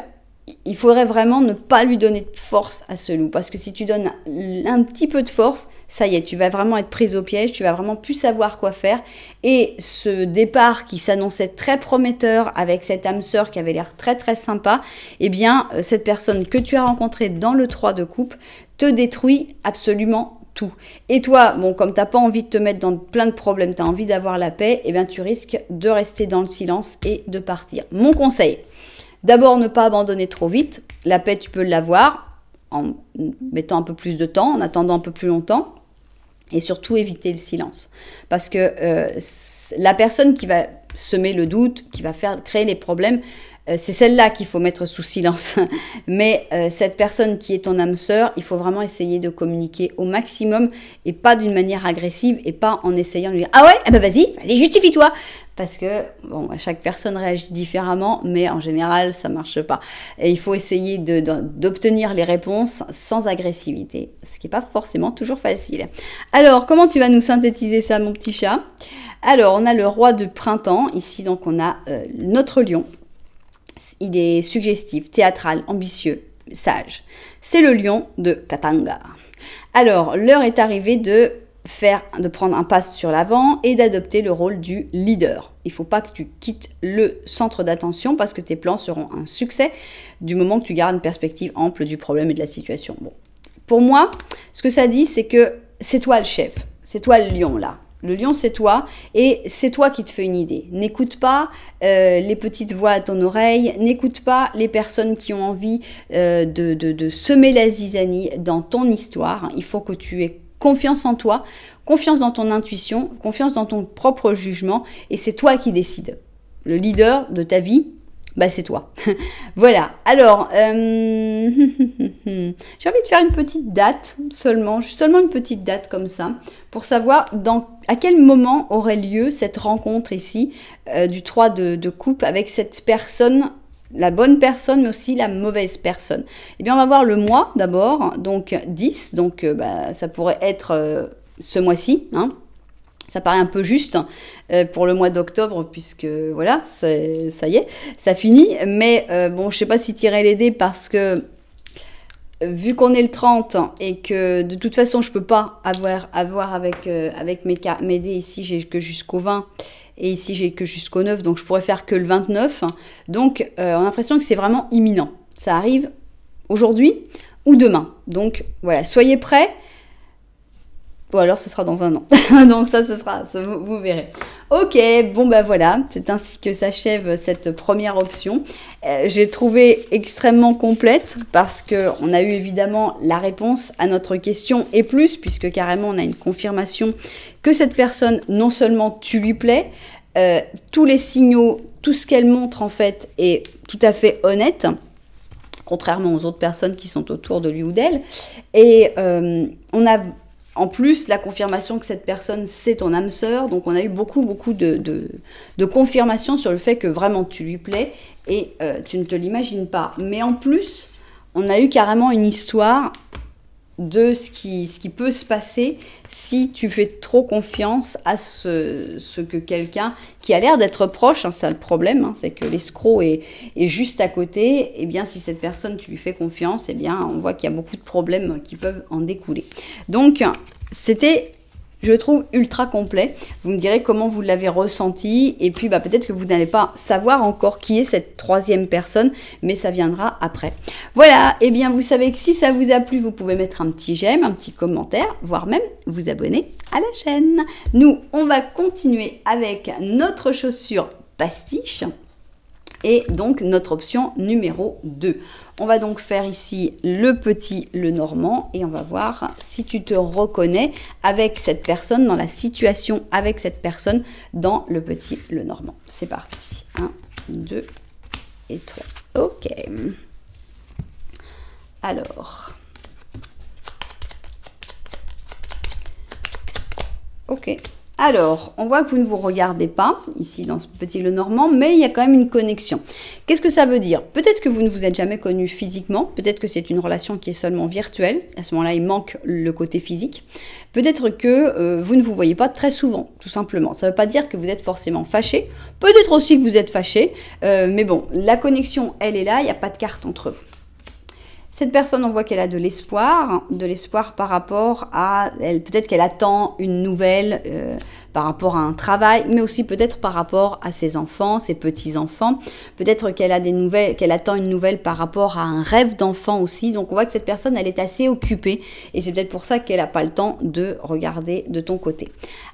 [SPEAKER 1] il faudrait vraiment ne pas lui donner de force à ce loup. Parce que si tu donnes un petit peu de force, ça y est, tu vas vraiment être prise au piège, tu vas vraiment plus savoir quoi faire. Et ce départ qui s'annonçait très prometteur avec cette âme sœur qui avait l'air très très sympa, eh bien, euh, cette personne que tu as rencontrée dans le 3 de coupe te détruit absolument tout. Et toi, bon, comme t'as pas envie de te mettre dans plein de problèmes, tu as envie d'avoir la paix, eh bien, tu risques de rester dans le silence et de partir. Mon conseil, D'abord, ne pas abandonner trop vite. La paix, tu peux l'avoir en mettant un peu plus de temps, en attendant un peu plus longtemps. Et surtout, éviter le silence. Parce que euh, la personne qui va semer le doute, qui va faire créer les problèmes, euh, c'est celle-là qu'il faut mettre sous silence. Mais euh, cette personne qui est ton âme sœur, il faut vraiment essayer de communiquer au maximum et pas d'une manière agressive et pas en essayant de lui dire Ah ouais, eh ben vas-y, vas-y, justifie-toi parce que bon, chaque personne réagit différemment, mais en général, ça marche pas. Et il faut essayer d'obtenir les réponses sans agressivité, ce qui n'est pas forcément toujours facile. Alors, comment tu vas nous synthétiser ça, mon petit chat Alors, on a le roi de printemps ici, donc on a euh, notre lion. Il est suggestif, théâtral, ambitieux, sage. C'est le lion de Katanga. Alors, l'heure est arrivée de faire, de prendre un pas sur l'avant et d'adopter le rôle du leader. Il ne faut pas que tu quittes le centre d'attention parce que tes plans seront un succès du moment que tu gardes une perspective ample du problème et de la situation. Bon. Pour moi, ce que ça dit, c'est que c'est toi le chef, c'est toi le lion là. Le lion, c'est toi, et c'est toi qui te fais une idée. N'écoute pas euh, les petites voix à ton oreille, n'écoute pas les personnes qui ont envie euh, de, de, semer la zizanie dans ton histoire. Il faut que tu aies confiance en toi, confiance dans ton intuition, confiance dans ton propre jugement, et c'est toi qui décides. Le leader de ta vie, bah c'est toi. voilà. Alors, euh, j'ai envie de faire une petite date seulement, seulement une petite date comme ça, pour savoir dans, à quel moment aurait lieu cette rencontre ici euh, du 3 de, de coupe avec cette personne la bonne personne, mais aussi la mauvaise personne. Eh bien, on va voir le mois d'abord, donc 10, donc euh, bah, ça pourrait être euh, ce mois-ci, hein. Ça paraît un peu juste euh, pour le mois d'octobre, puisque voilà, ça y est, ça finit. Mais bon, je ne sais pas si tirer les dés parce que vu qu'on est le 30 et que de toute façon je ne peux pas avoir, avoir avec, avec mes, mes dés ici, j'ai que jusqu'au 20 et ici, j'ai que jusqu'au 9, donc je pourrais faire que le 29. Donc, euh, on a l'impression que c'est vraiment imminent. Ça arrive aujourd'hui ou demain. Donc, voilà, soyez prêts. Ou alors ce sera dans un an. Donc ça, ce sera, vous, verrez. Ok, bon bah voilà, c'est ainsi que s'achève cette première option. Euh, j'ai trouvé extrêmement complète parce qu'on a eu évidemment la réponse à notre question et plus, puisque carrément on a une confirmation que cette personne, non seulement tu lui plais, euh, tous les signaux, tout ce qu'elle montre en fait est tout à fait honnête contrairement aux autres personnes qui sont autour de lui ou d'elle. Et euh, on a en plus, la confirmation que cette personne, c'est ton âme sœur. Donc, on a eu beaucoup, beaucoup de, de, confirmations sur le fait que vraiment tu lui plais et euh, tu ne te l'imagines pas. Mais en plus, on a eu carrément une histoire de ce qui, ce qui peut se passer si tu fais trop confiance à ce, que quelqu'un qui a l'air d'être proche, hein, c'est le problème, hein, c'est que l'escroc est, est, juste à côté, et eh bien si cette personne, tu lui fais confiance, et eh bien on voit qu'il y a beaucoup de problèmes qui peuvent en découler. Donc c'était je trouve ultra complet. Vous me direz comment vous l'avez ressenti et puis bah, peut-être que vous n'allez pas savoir encore qui est cette troisième personne, mais ça viendra après. Voilà, et eh bien vous savez que si ça vous a plu, vous pouvez mettre un petit j'aime, un petit commentaire, voire même vous abonner à la chaîne. Nous, on va continuer avec notre chaussure pastiche et donc notre option numéro 2. On va donc faire ici le petit, le normand, et on va voir si tu te reconnais avec cette personne, dans la situation avec cette personne, dans le petit, le normand. C'est parti. 1, 2 et 3. Ok. Alors. Ok. Alors, on voit que vous ne vous regardez pas ici dans ce petit le normand, mais il y a quand même une connexion. Qu'est-ce que ça veut dire Peut-être que vous ne vous êtes jamais connu physiquement, peut-être que c'est une relation qui est seulement virtuelle. À ce moment-là, il manque le côté physique. Peut-être que euh, vous ne vous voyez pas très souvent, tout simplement. Ça ne veut pas dire que vous êtes forcément fâché. Peut-être aussi que vous êtes fâché, euh, mais bon, la connexion, elle est là. Il n'y a pas de carte entre vous. Cette personne, on voit qu'elle a de l'espoir, de l'espoir par rapport à, peut-être qu'elle attend une nouvelle euh, par rapport à un travail, mais aussi peut-être par rapport à ses enfants, ses petits-enfants. Peut-être qu'elle a des nouvelles, qu'elle attend une nouvelle par rapport à un rêve d'enfant aussi. Donc on voit que cette personne, elle est assez occupée et c'est peut-être pour ça qu'elle n'a pas le temps de regarder de ton côté.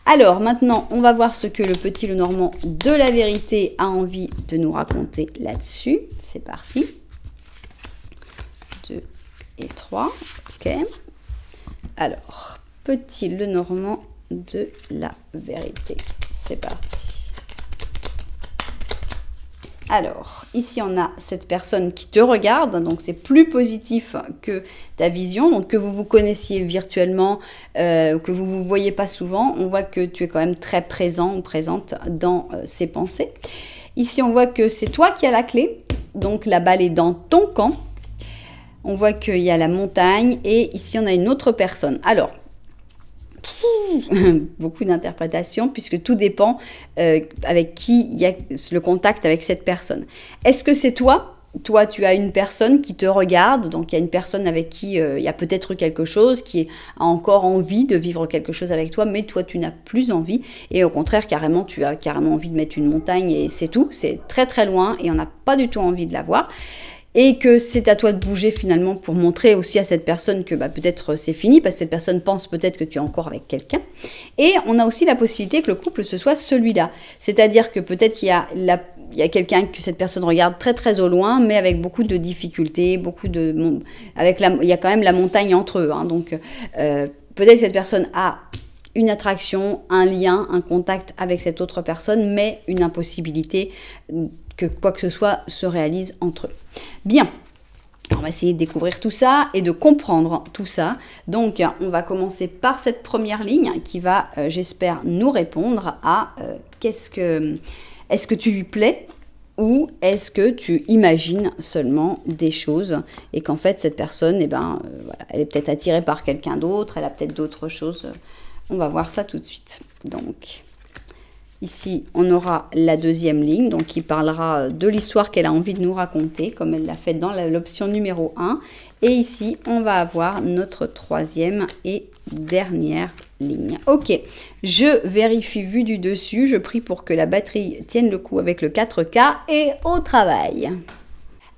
[SPEAKER 1] Alors maintenant, on va voir ce que le petit le normand de la vérité a envie de nous raconter là-dessus. C'est parti et 3. Ok. Alors, petit le normand de la vérité. C'est parti. Alors, ici on a cette personne qui te regarde, donc c'est plus positif que ta vision, donc que vous vous connaissiez virtuellement, euh, que vous vous voyez pas souvent, on voit que tu es quand même très présent ou présente dans euh, ses pensées. Ici on voit que c'est toi qui as la clé, donc la balle est dans ton camp, on voit qu'il y a la montagne et ici on a une autre personne. Alors, beaucoup d'interprétations puisque tout dépend euh, avec qui il y a le contact avec cette personne. Est-ce que c'est toi toi, tu as une personne qui te regarde, donc il y a une personne avec qui euh, il y a peut-être quelque chose, qui a encore envie de vivre quelque chose avec toi, mais toi, tu n'as plus envie. Et au contraire, carrément, tu as carrément envie de mettre une montagne et c'est tout. C'est très très loin et on n'a pas du tout envie de la voir et que c'est à toi de bouger finalement pour montrer aussi à cette personne que bah, peut-être euh, c'est fini parce que cette personne pense peut-être que tu es encore avec quelqu'un. Et on a aussi la possibilité que le couple ce soit celui-là, c'est-à-dire que peut-être il y a il y quelqu'un que cette personne regarde très très au loin, mais avec beaucoup de difficultés, beaucoup de, avec la, il y a quand même la montagne entre eux. Hein. donc euh, peut-être cette personne a une attraction, un lien, un contact avec cette autre personne, mais une impossibilité quoi que ce soit se réalise entre eux. Bien, on va essayer de découvrir tout ça et de comprendre tout ça. Donc, on va commencer par cette première ligne qui va, euh, j'espère, nous répondre à euh, qu'est-ce que, est-ce que tu lui plais ou est-ce que tu imagines seulement des choses et qu'en fait cette personne, et eh ben, euh, elle est peut-être attirée par quelqu'un d'autre, elle a peut-être d'autres choses. On va voir ça tout de suite. Donc, Ici, on aura la deuxième ligne, donc qui parlera de l'histoire qu'elle a envie de nous raconter, comme elle l'a fait dans l'option numéro 1. Et ici, on va avoir notre troisième et dernière ligne. Ok, je vérifie vue du dessus, je prie pour que la batterie tienne le coup avec le 4K et au travail.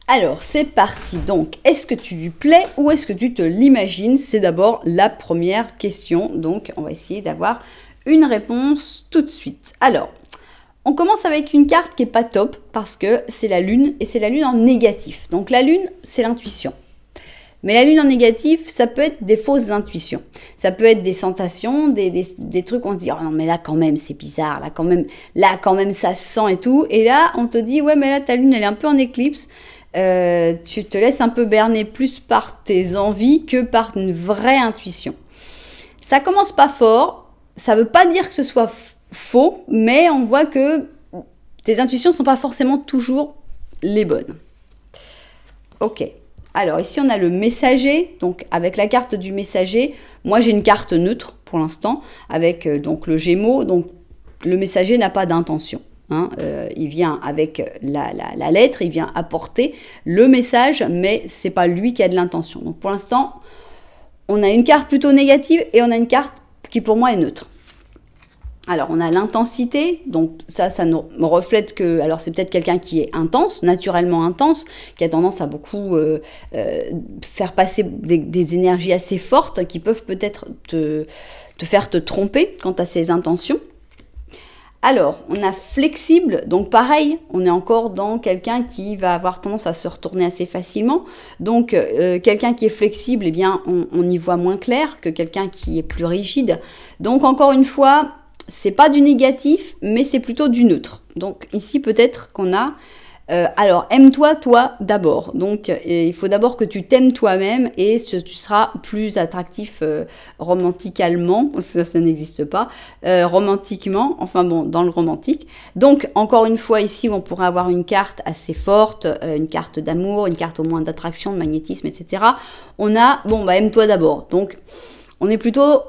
[SPEAKER 1] Alors, c'est parti. Donc, est-ce que tu lui plais ou est-ce que tu te l'imagines C'est d'abord la première question. Donc, on va essayer d'avoir une réponse tout de suite. Alors, on commence avec une carte qui n'est pas top parce que c'est la lune et c'est la lune en négatif. Donc la lune, c'est l'intuition. Mais la lune en négatif, ça peut être des fausses intuitions. Ça peut être des sensations, des, des, des trucs où on se dit oh non mais là quand même c'est bizarre, là quand même, là quand même ça sent et tout. Et là on te dit ouais mais là ta lune elle est un peu en éclipse. Euh, tu te laisses un peu berner plus par tes envies que par une vraie intuition. Ça commence pas fort, ça ne veut pas dire que ce soit faux, mais on voit que tes intuitions ne sont pas forcément toujours les bonnes. Ok. Alors ici on a le messager, donc avec la carte du messager, moi j'ai une carte neutre pour l'instant, avec euh, donc le Gémeaux, donc le messager n'a pas d'intention. Hein. Euh, il vient avec la, lettre, il vient apporter le message, mais c'est pas lui qui a de l'intention. Donc pour l'instant, on a une carte plutôt négative et on a une carte qui pour moi est neutre. Alors on a l'intensité, donc ça, ça nous reflète que, alors c'est peut-être quelqu'un qui est intense, naturellement intense, qui a tendance à beaucoup euh, euh, faire passer des, énergies assez fortes qui peuvent peut-être te faire te tromper quant à ses intentions. Alors, on a flexible, donc pareil, on est encore dans quelqu'un qui va avoir tendance à se retourner assez facilement. Donc, euh, quelqu'un qui est flexible, eh bien, on, on y voit moins clair que quelqu'un qui est plus rigide. Donc, encore une fois, c'est pas du négatif, mais c'est plutôt du neutre. Donc, ici, peut-être qu'on a euh, alors, aime-toi toi, d'abord. Donc, euh, il faut d'abord que tu t'aimes toi-même et ce, tu seras plus attractif euh, romantiquement, ça, n'existe pas, romantiquement, enfin bon, dans le romantique. Donc, encore une fois, ici, on pourrait avoir une carte assez forte, une carte d'amour, une carte au moins d'attraction, de magnétisme, etc. On a, bon, bah, aime-toi d'abord. Donc, on est plutôt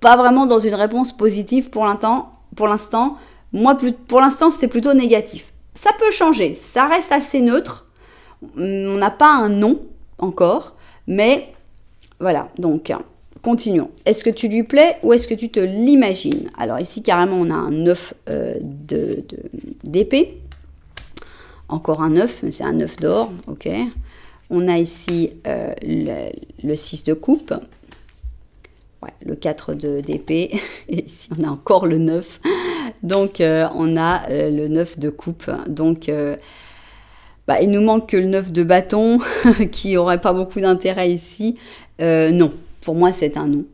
[SPEAKER 1] pas vraiment dans une réponse positive pour l'instant. Pour l'instant, moi, pour l'instant, c'est plutôt négatif. Ça peut changer, ça reste assez neutre. On n'a pas un nom encore, mais voilà, donc continuons. Est-ce que tu lui plais ou est-ce que tu te l'imagines Alors ici carrément on a un 9 euh, d'épée. Encore un 9, mais c'est un 9 d'or, ok. On a ici euh, le, le 6 de coupe, ouais, le 4 d'épée, et ici on a encore le 9, donc euh, on a euh, le 9 de coupe, donc euh, bah, il nous manque que le 9 de bâton, qui aurait pas beaucoup d'intérêt ici, non, pour moi c'est un non,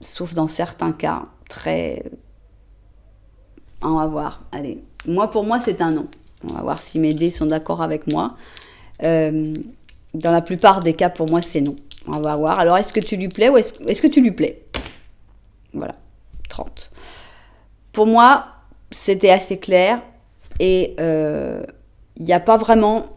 [SPEAKER 1] sauf dans certains cas, très... On va voir, allez, moi pour moi c'est un non, on va voir si mes dés sont d'accord avec moi, dans la plupart des cas pour moi c'est non. On va voir. Alors, est-ce que tu lui plais ou est-ce que tu lui plais Voilà, 30. Pour moi, c'était assez clair et euh, il n'y a pas vraiment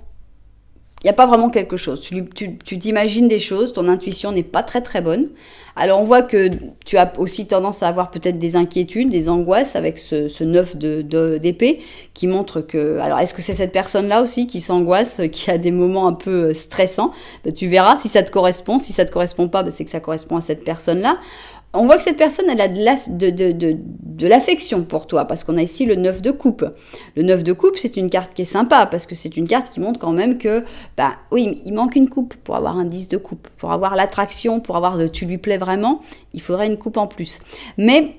[SPEAKER 1] il n'y a pas vraiment quelque chose. Tu, t'imagines des choses, ton intuition n'est pas très très bonne. Alors on voit que tu as aussi tendance à avoir peut-être des inquiétudes, des angoisses avec ce, neuf 9 de, d'épée qui montre que... Alors est-ce que c'est cette personne-là aussi qui s'angoisse, qui a des moments un peu euh, stressants ben, Tu verras si ça te correspond. Si ça ne te correspond pas, ben, c'est que ça correspond à cette personne-là on voit que cette personne, elle a de, l'affection pour toi, parce qu'on a ici le 9 de coupe. Le 9 de coupe, c'est une carte qui est sympa, parce que c'est une carte qui montre quand même que, bah oui, il manque une coupe pour avoir un 10 de coupe, pour avoir l'attraction, pour avoir de tu lui plais vraiment, il faudrait une coupe en plus. Mais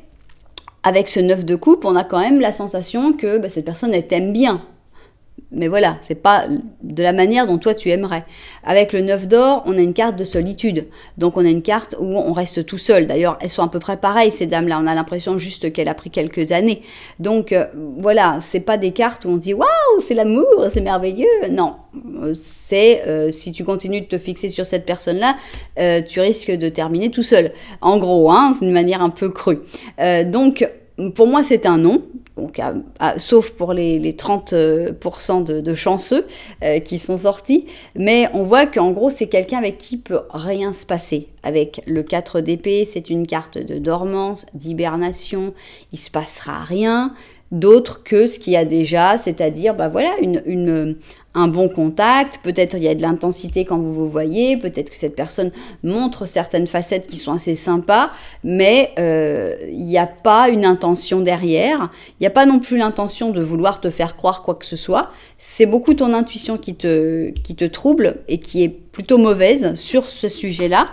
[SPEAKER 1] avec ce 9 de coupe, on a quand même la sensation que bah, cette personne, elle t'aime bien, mais voilà, c'est pas de la manière dont toi tu aimerais. Avec le 9 d'or, on a une carte de solitude. Donc on a une carte où on reste tout seul. D'ailleurs, elles sont à peu près pareilles ces dames-là. On a l'impression juste qu'elle a pris quelques années. Donc euh, voilà, c'est pas des cartes où on dit waouh, c'est l'amour, c'est merveilleux. Non, euh, c'est euh, si tu continues de te fixer sur cette personne-là, tu risques de terminer tout seul. En gros, hein, c'est une manière un peu crue. donc pour moi, c'est un non, donc sauf pour les, 30% euh, de, chanceux euh, qui sont sortis. Mais on voit qu'en gros, c'est quelqu'un avec qui peut rien se passer. Avec le 4 d'épée, c'est une carte de dormance, d'hibernation, il se passera rien d'autres que ce qu'il y a déjà, c'est-à-dire bah voilà, une, un bon contact, peut-être il y a de l'intensité quand vous vous voyez, peut-être que cette personne montre certaines facettes qui sont assez sympas, mais euh, il n'y a pas une intention derrière, il n'y a pas non plus l'intention de vouloir te faire croire quoi que ce soit, c'est beaucoup ton intuition qui te, qui te trouble et qui est plutôt mauvaise sur ce sujet-là,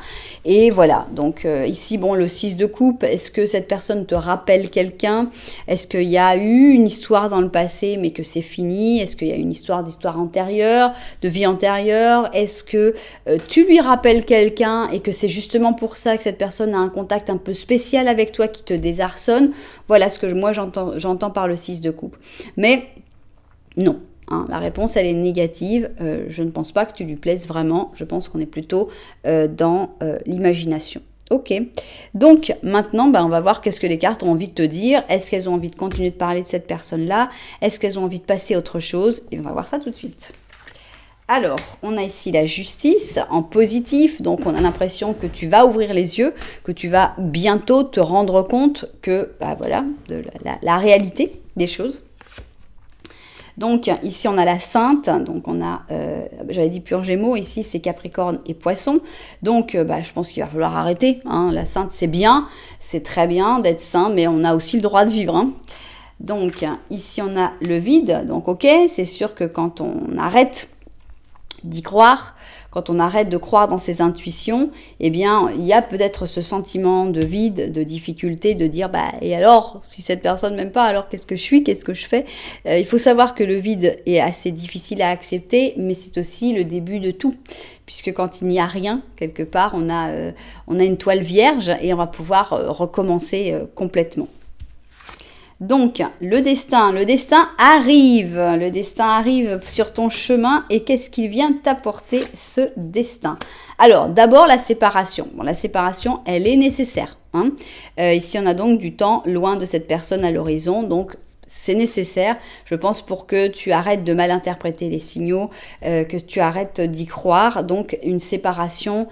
[SPEAKER 1] et voilà, donc euh, ici, bon, le 6 de coupe, est-ce que cette personne te rappelle quelqu'un Est-ce qu'il y a eu une histoire dans le passé mais que c'est fini Est-ce qu'il y a une histoire d'histoire antérieure, de vie antérieure Est-ce que euh, tu lui rappelles quelqu'un et que c'est justement pour ça que cette personne a un contact un peu spécial avec toi qui te désarçonne Voilà ce que moi j'entends par le 6 de coupe. Mais non, Hein, la réponse, elle est négative. Euh, je ne pense pas que tu lui plaises vraiment. Je pense qu'on est plutôt euh, dans euh, l'imagination. Ok. Donc maintenant, ben, on va voir qu'est-ce que les cartes ont envie de te dire. Est-ce qu'elles ont envie de continuer de parler de cette personne-là Est-ce qu'elles ont envie de passer à autre chose Et on va voir ça tout de suite. Alors, on a ici la justice en positif, donc on a l'impression que tu vas ouvrir les yeux, que tu vas bientôt te rendre compte que, bah, voilà, de la réalité des choses. Donc ici on a la Sainte, donc on a, euh, j'avais dit pur Gémeaux, ici c'est Capricorne et Poisson. Donc euh, bah, je pense qu'il va falloir arrêter. Hein. La Sainte c'est bien, c'est très bien d'être saint, mais on a aussi le droit de vivre. Hein. Donc ici on a le vide, donc ok, c'est sûr que quand on arrête d'y croire, quand on arrête de croire dans ses intuitions, eh bien, il y a peut-être ce sentiment de vide, de difficulté, de dire bah et alors si cette personne m'aime pas, alors qu'est-ce que je suis, qu'est-ce que je fais euh, Il faut savoir que le vide est assez difficile à accepter, mais c'est aussi le début de tout, puisque quand il n'y a rien quelque part, on a euh, une toile vierge et on va pouvoir euh, recommencer complètement. Donc, le destin, le destin arrive, le destin arrive sur ton chemin et qu'est-ce qu'il vient t'apporter ce destin Alors, d'abord la séparation. la séparation, elle est nécessaire. Hein. Euh, ici, on a donc du temps loin de cette personne à l'horizon, donc c'est nécessaire, je pense, pour que tu arrêtes de mal interpréter les signaux, euh, que tu arrêtes d'y croire. Donc, une séparation,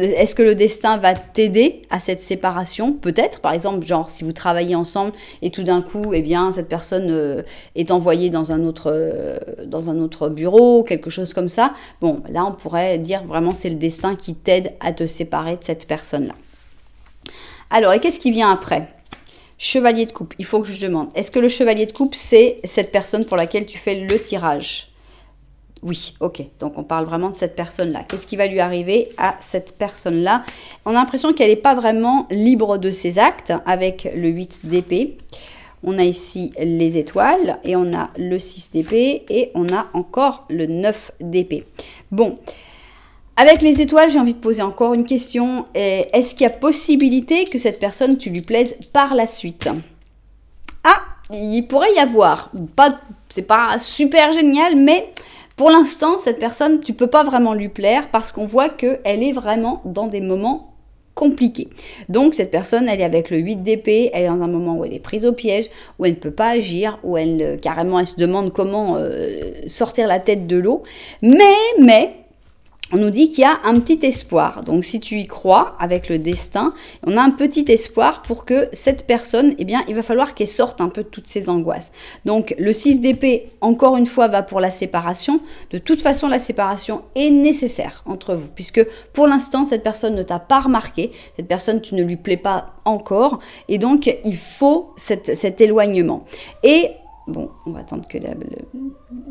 [SPEAKER 1] est-ce que le destin va t'aider à cette séparation Peut-être, par exemple, genre si vous travaillez ensemble et tout d'un coup, eh bien, cette personne euh, est envoyée dans un autre, euh, dans un autre bureau, quelque chose comme ça. Bon, là, on pourrait dire vraiment c'est le destin qui t'aide à te séparer de cette personne-là. Alors, et qu'est-ce qui vient après Chevalier de coupe, il faut que je demande. Est-ce que le chevalier de coupe, c'est cette personne pour laquelle tu fais le tirage oui, ok. Donc on parle vraiment de cette personne-là. Qu'est-ce qui va lui arriver à cette personne-là On a l'impression qu'elle n'est pas vraiment libre de ses actes avec le 8 d'épée. On a ici les étoiles et on a le 6 d'épée et on a encore le 9 d'épée. Bon, avec les étoiles, j'ai envie de poser encore une question. Est-ce qu'il y a possibilité que cette personne, tu lui plaises par la suite Ah, il pourrait y avoir. Pas, c'est pas super génial, mais pour l'instant, cette personne, tu peux pas vraiment lui plaire parce qu'on voit qu'elle est vraiment dans des moments compliqués. Donc cette personne, elle est avec le 8 d'épée, elle est dans un moment où elle est prise au piège, où elle ne peut pas agir, où elle euh, carrément elle se demande comment euh, sortir la tête de l'eau. Mais mais on nous dit qu'il y a un petit espoir. Donc si tu y crois avec le destin, on a un petit espoir pour que cette personne, eh bien, il va falloir qu'elle sorte un peu de toutes ses angoisses. Donc le 6 d'épée, encore une fois, va pour la séparation. De toute façon, la séparation est nécessaire entre vous, puisque pour l'instant, cette personne ne t'a pas remarqué, cette personne, tu ne lui plais pas encore, et donc il faut cet éloignement. Et, bon, on va attendre que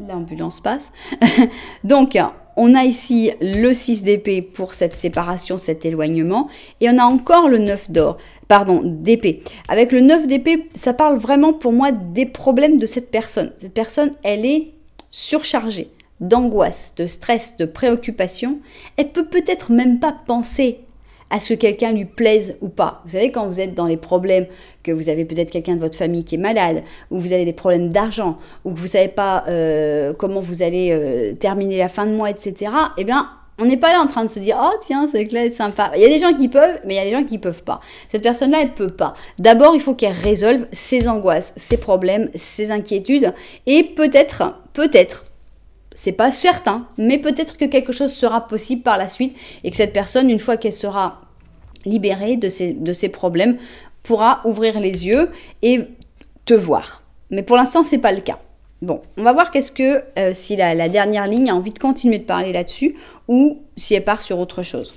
[SPEAKER 1] l'ambulance passe. donc, on a ici le 6 d'épée pour cette séparation, cet éloignement. Et on a encore le 9 d'or, pardon, d'épée. Avec le 9 d'épée, ça parle vraiment pour moi des problèmes de cette personne. Cette personne, elle est surchargée d'angoisse, de stress, de préoccupation. Elle peut peut-être même pas penser à ce que quelqu'un lui plaise ou pas. Vous savez, quand vous êtes dans les problèmes, que vous avez peut-être quelqu'un de votre famille qui est malade, ou vous avez des problèmes d'argent, ou que vous ne savez pas euh, comment vous allez euh, terminer la fin de mois, etc., eh bien, on n'est pas là en train de se dire, oh tiens, c'est là est sympa. Il y a des gens qui peuvent, mais il y a des gens qui ne peuvent pas. Cette personne-là, elle ne peut pas. D'abord, il faut qu'elle résolve ses angoisses, ses problèmes, ses inquiétudes, et peut-être, peut-être, c'est pas certain, mais peut-être que quelque chose sera possible par la suite et que cette personne, une fois qu'elle sera libérée de ses, problèmes, pourra ouvrir les yeux et te voir. Mais pour l'instant, c'est pas le cas. Bon, on va voir qu'est-ce que euh, si la, dernière ligne a envie de continuer de parler là-dessus ou si elle part sur autre chose.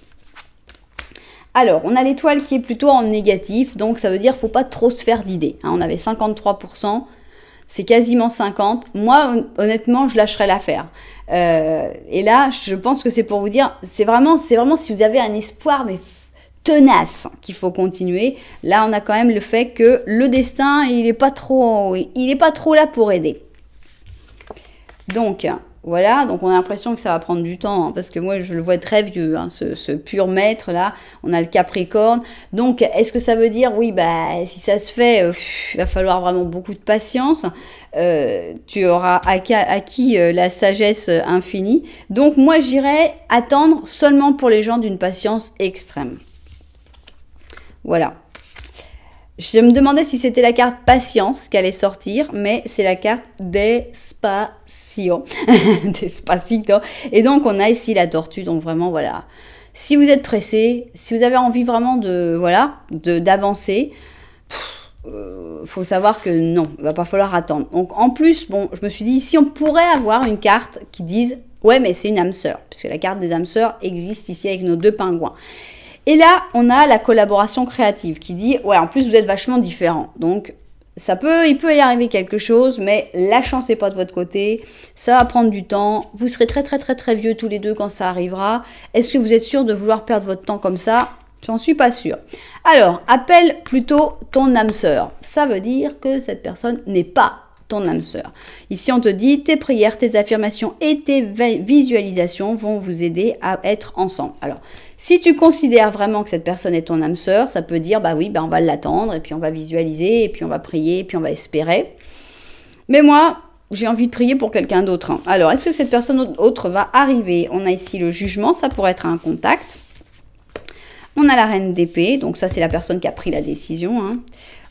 [SPEAKER 1] Alors, on a l'étoile qui est plutôt en négatif, donc ça veut dire faut pas trop se faire d'idées. Hein. on avait 53%, c'est quasiment 50. Moi, honnêtement, je lâcherais l'affaire. Euh, et là, je pense que c'est pour vous dire, c'est vraiment, c'est vraiment si vous avez un espoir, mais tenace qu'il faut continuer. Là, on a quand même le fait que le destin, il n'est pas trop, il est pas trop là pour aider. Donc, voilà, donc on a l'impression que ça va prendre du temps, hein, parce que moi je le vois très vieux, hein, ce, pur maître là, on a le capricorne. Donc est-ce que ça veut dire, oui, bah si ça se fait, euh, il va falloir vraiment beaucoup de patience, euh, tu auras acquis, euh, la sagesse infinie. Donc moi j'irai attendre seulement pour les gens d'une patience extrême. Voilà. Je me demandais si c'était la carte patience qui allait sortir, mais c'est la carte d'espace des Et donc, on a ici la tortue. Donc, vraiment, voilà. Si vous êtes pressé, si vous avez envie vraiment de, voilà, d'avancer, euh, faut savoir que non, il va pas falloir attendre. Donc, en plus, bon, je me suis dit, si on pourrait avoir une carte qui dise, ouais, mais c'est une âme sœur, puisque la carte des âmes sœurs existe ici avec nos deux pingouins. Et là, on a la collaboration créative qui dit, ouais, en plus, vous êtes vachement différent Donc, ça peut, il peut y arriver quelque chose, mais la chance n'est pas de votre côté. Ça va prendre du temps. Vous serez très très très très vieux tous les deux quand ça arrivera. Est-ce que vous êtes sûr de vouloir perdre votre temps comme ça J'en suis pas sûr. Alors, appelle plutôt ton âme sœur. Ça veut dire que cette personne n'est pas ton âme sœur. Ici, on te dit tes prières, tes affirmations et tes visualisations vont vous aider à être ensemble. Alors, si tu considères vraiment que cette personne est ton âme sœur, ça peut dire, bah oui, ben on va l'attendre, et puis on va visualiser, et puis on va prier, et puis on va espérer. Mais moi, j'ai envie de prier pour quelqu'un d'autre. Hein. Alors, est-ce que cette personne autre va arriver On a ici le jugement, ça pourrait être un contact. On a la reine d'épée, donc ça c'est la personne qui a pris la décision. Hein.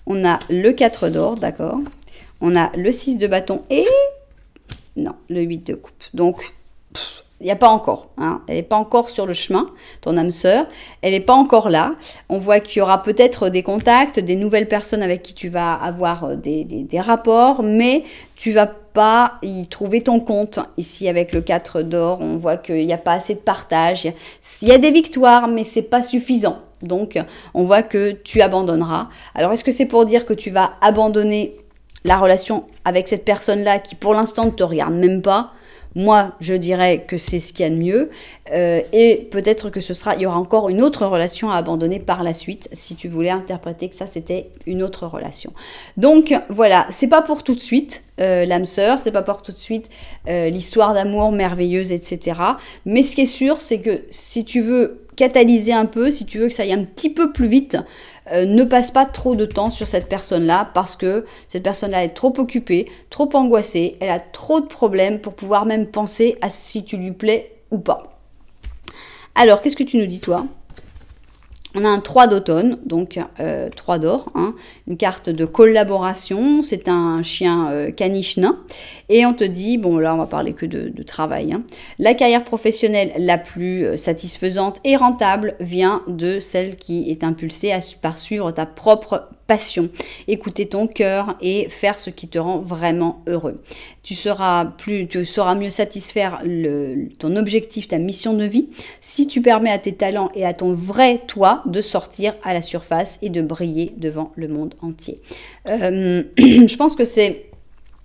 [SPEAKER 1] On a le 4 d'or, d'accord. On a le 6 de bâton et... Non, le 8 de coupe. Donc, il n'y a pas encore. Hein. Elle n'est pas encore sur le chemin, ton âme sœur. Elle n'est pas encore là. On voit qu'il y aura peut-être des contacts, des nouvelles personnes avec qui tu vas avoir euh, des, rapports, mais tu vas pas y trouver ton compte. Ici, avec le 4 d'or, on voit qu'il n'y a pas assez de partage. Il y, a des victoires, mais c'est pas suffisant. Donc, on voit que tu abandonneras. Alors, est-ce que c'est pour dire que tu vas abandonner la relation avec cette personne-là qui, pour l'instant, ne te regarde même pas moi, je dirais que c'est ce qu'il y a de mieux. Euh, et peut-être que ce sera, il y aura encore une autre relation à abandonner par la suite, si tu voulais interpréter que ça c'était une autre relation. Donc voilà, c'est pas pour tout de suite euh, l'âme sœur, c'est pas pour tout de suite euh, l'histoire d'amour merveilleuse, etc. Mais ce qui est sûr, c'est que si tu veux catalyser un peu, si tu veux que ça aille un petit peu plus vite, euh, ne passe pas trop de temps sur cette personne-là parce que cette personne-là est trop occupée, trop angoissée, elle a trop de problèmes pour pouvoir même penser à si tu lui plais ou pas. Alors, qu'est-ce que tu nous dis toi on a un 3 d'automne, donc 3 euh, d'or, hein. une carte de collaboration, c'est un chien euh, caniche nain. Et on te dit, bon là on va parler que de, travail, hein. la carrière professionnelle la plus euh, satisfaisante et rentable vient de celle qui est impulsée à, par suivre ta propre passion. Écouter ton cœur et faire ce qui te rend vraiment heureux. Tu seras, plus, sauras mieux satisfaire ton objectif, ta mission de vie, si tu permets à tes talents et à ton vrai toi de sortir à la surface et de briller devant le monde entier. Euh, je pense que c'est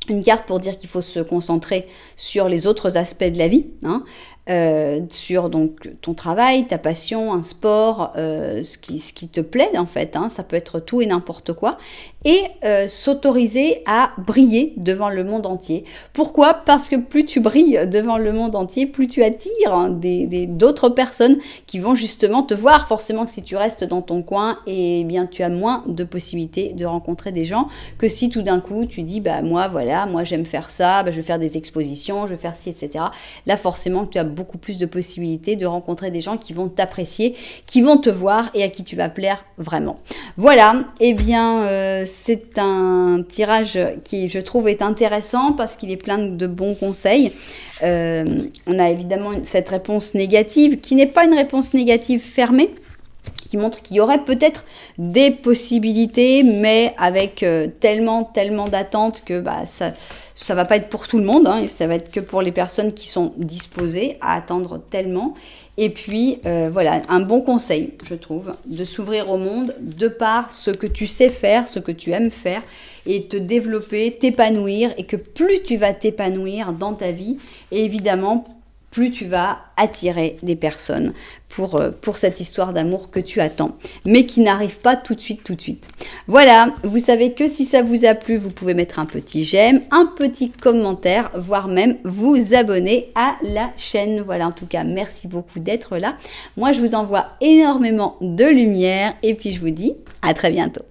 [SPEAKER 1] une carte pour dire qu'il faut se concentrer sur les autres aspects de la vie, hein. Euh, sur donc ton travail, ta passion, un sport, euh, ce, qui, ce qui te plaît en fait, hein. ça peut être tout et n'importe quoi, et euh, s'autoriser à briller devant le monde entier. Pourquoi Parce que plus tu brilles devant le monde entier, plus tu attires hein, des d'autres personnes qui vont justement te voir. Forcément que si tu restes dans ton coin, et eh bien tu as moins de possibilités de rencontrer des gens que si tout d'un coup tu dis bah moi voilà, moi j'aime faire ça, bah, je vais faire des expositions, je vais faire ci, etc. Là forcément tu as beaucoup plus de possibilités de rencontrer des gens qui vont t'apprécier, qui vont te voir et à qui tu vas plaire vraiment. Voilà, et eh bien euh, c'est un tirage qui je trouve est intéressant parce qu'il est plein de bons conseils. Euh, on a évidemment cette réponse négative qui n'est pas une réponse négative fermée montre qu'il y aurait peut-être des possibilités, mais avec euh, tellement, tellement d'attentes que bah, ça ça va pas être pour tout le monde, hein. ça va être que pour les personnes qui sont disposées à attendre tellement. Et puis euh, voilà, un bon conseil, je trouve, de s'ouvrir au monde de par ce que tu sais faire, ce que tu aimes faire, et te développer, t'épanouir, et que plus tu vas t'épanouir dans ta vie, et évidemment plus tu vas attirer des personnes pour, euh, pour cette histoire d'amour que tu attends, mais qui n'arrive pas tout de suite, tout de suite. Voilà, vous savez que si ça vous a plu, vous pouvez mettre un petit j'aime, un petit commentaire, voire même vous abonner à la chaîne. Voilà, en tout cas, merci beaucoup d'être là. Moi, je vous envoie énormément de lumière et puis je vous dis à très bientôt.